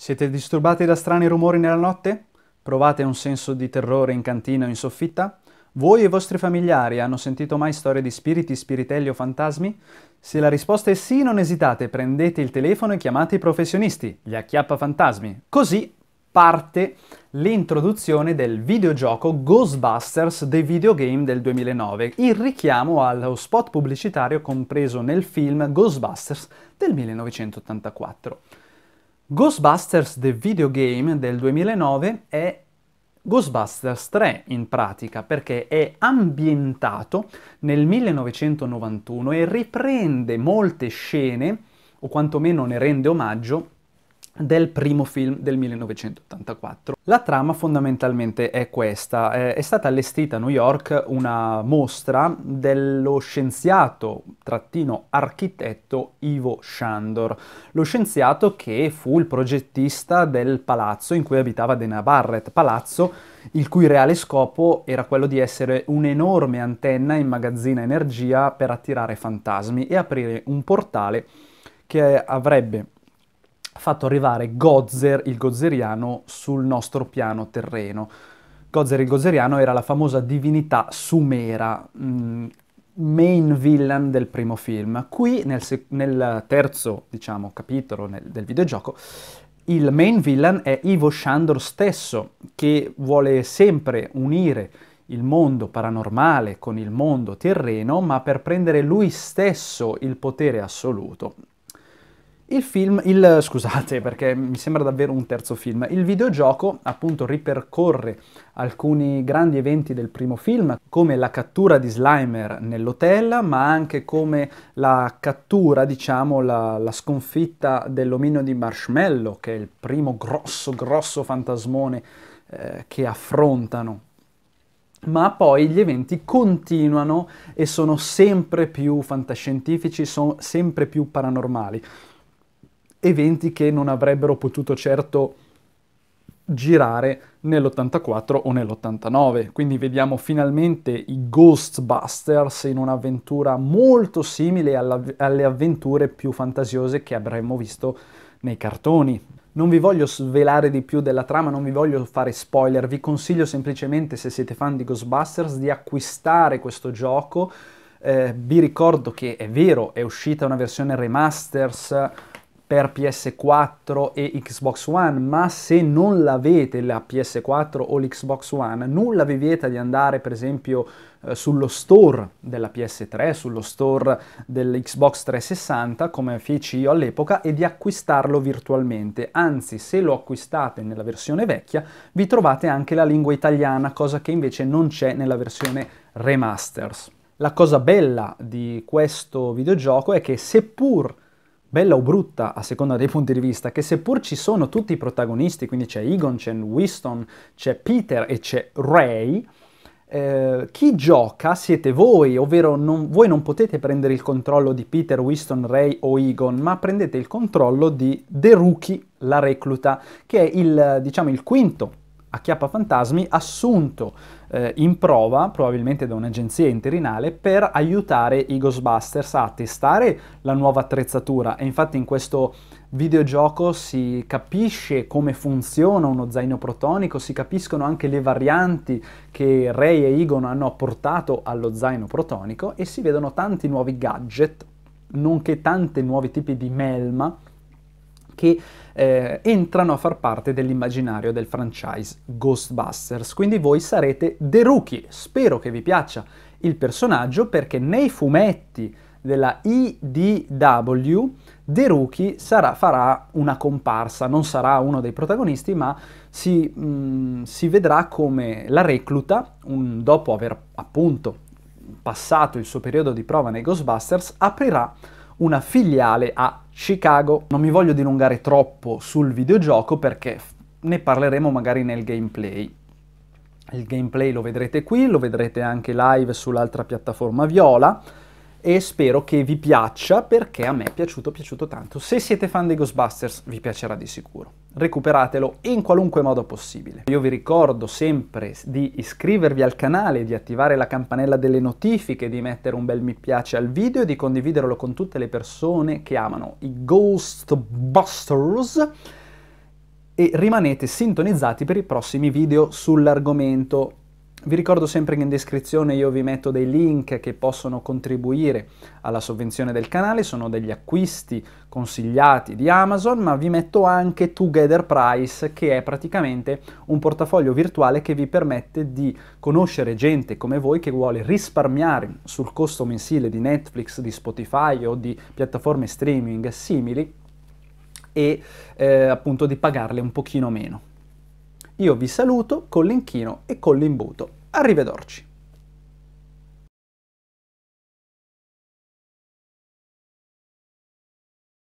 Siete disturbati da strani rumori nella notte? Provate un senso di terrore in cantina o in soffitta? Voi e i vostri familiari hanno sentito mai storie di spiriti, spiritelli o fantasmi? Se la risposta è sì, non esitate, prendete il telefono e chiamate i professionisti, gli acchiappa fantasmi. Così parte l'introduzione del videogioco Ghostbusters The Videogame del 2009, il richiamo allo spot pubblicitario compreso nel film Ghostbusters del 1984. Ghostbusters The Videogame del 2009 è Ghostbusters 3 in pratica perché è ambientato nel 1991 e riprende molte scene o quantomeno ne rende omaggio del primo film del 1984. La trama fondamentalmente è questa. È stata allestita a New York una mostra dello scienziato trattino architetto Ivo Shandor, lo scienziato che fu il progettista del palazzo in cui abitava Dana Barrett, palazzo il cui reale scopo era quello di essere un'enorme antenna in magazzina energia per attirare fantasmi e aprire un portale che avrebbe fatto arrivare Gozer il Gozeriano sul nostro piano terreno. Gozer il Gozeriano era la famosa divinità sumera, mm, main villain del primo film. Qui nel, sec- nel terzo, diciamo, capitolo nel, del videogioco il main villain è Ivo Shandor stesso, che vuole sempre unire il mondo paranormale con il mondo terreno, ma per prendere lui stesso il potere assoluto. Il film, il, scusate perché mi sembra davvero un terzo film, il videogioco appunto ripercorre alcuni grandi eventi del primo film come la cattura di Slimer nell'hotel ma anche come la cattura diciamo la, la sconfitta dell'omino di Marshmallow che è il primo grosso grosso fantasmone eh, che affrontano ma poi gli eventi continuano e sono sempre più fantascientifici, sono sempre più paranormali eventi che non avrebbero potuto certo girare nell'84 o nell'89. Quindi vediamo finalmente i Ghostbusters in un'avventura molto simile alle avventure più fantasiose che avremmo visto nei cartoni. Non vi voglio svelare di più della trama, non vi voglio fare spoiler, vi consiglio semplicemente se siete fan di Ghostbusters di acquistare questo gioco. Eh, vi ricordo che è vero, è uscita una versione remasters per PS4 e Xbox One, ma se non l'avete la PS4 o l'Xbox One, nulla vi vieta di andare per esempio eh, sullo store della PS3, sullo store dell'Xbox 360, come feci io all'epoca, e di acquistarlo virtualmente. Anzi, se lo acquistate nella versione vecchia, vi trovate anche la lingua italiana, cosa che invece non c'è nella versione remasters. La cosa bella di questo videogioco è che seppur bella o brutta a seconda dei punti di vista, che seppur ci sono tutti i protagonisti, quindi c'è Egon, c'è Winston, c'è Peter e c'è Ray, eh, chi gioca siete voi, ovvero non, voi non potete prendere il controllo di Peter, Winston, Ray o Egon, ma prendete il controllo di The Rookie, la recluta, che è il, diciamo, il quinto acchiappa fantasmi assunto eh, in prova, probabilmente da un'agenzia interinale, per aiutare i Ghostbusters a testare la nuova attrezzatura. E infatti in questo videogioco si capisce come funziona uno zaino protonico, si capiscono anche le varianti che Ray e Egon hanno apportato allo zaino protonico e si vedono tanti nuovi gadget, nonché tanti nuovi tipi di melma che eh, entrano a far parte dell'immaginario del franchise Ghostbusters. Quindi voi sarete The Rookie. Spero che vi piaccia il personaggio perché nei fumetti della IDW, The Rookie sarà, farà una comparsa, non sarà uno dei protagonisti, ma si, mh, mm, si vedrà come la recluta, un, dopo aver appunto passato il suo periodo di prova nei Ghostbusters, aprirà una filiale a Chicago. Non mi voglio dilungare troppo sul videogioco perché ne parleremo magari nel gameplay. Il gameplay lo vedrete qui, lo vedrete anche live sull'altra piattaforma viola e spero che vi piaccia perché a me è piaciuto, piaciuto tanto. Se siete fan dei Ghostbusters vi piacerà di sicuro. Recuperatelo in qualunque modo possibile. Io vi ricordo sempre di iscrivervi al canale, di attivare la campanella delle notifiche, di mettere un bel mi piace al video e di condividerlo con tutte le persone che amano i Ghostbusters e rimanete sintonizzati per i prossimi video sull'argomento. Vi ricordo sempre che in descrizione io vi metto dei link che possono contribuire alla sovvenzione del canale, sono degli acquisti consigliati di Amazon, ma vi metto anche Together Price che è praticamente un portafoglio virtuale che vi permette di conoscere gente come voi che vuole risparmiare sul costo mensile di Netflix, di Spotify o di piattaforme streaming simili e eh, appunto di pagarle un pochino meno. Io vi saluto con l'inchino e con l'imbuto. Arrivederci.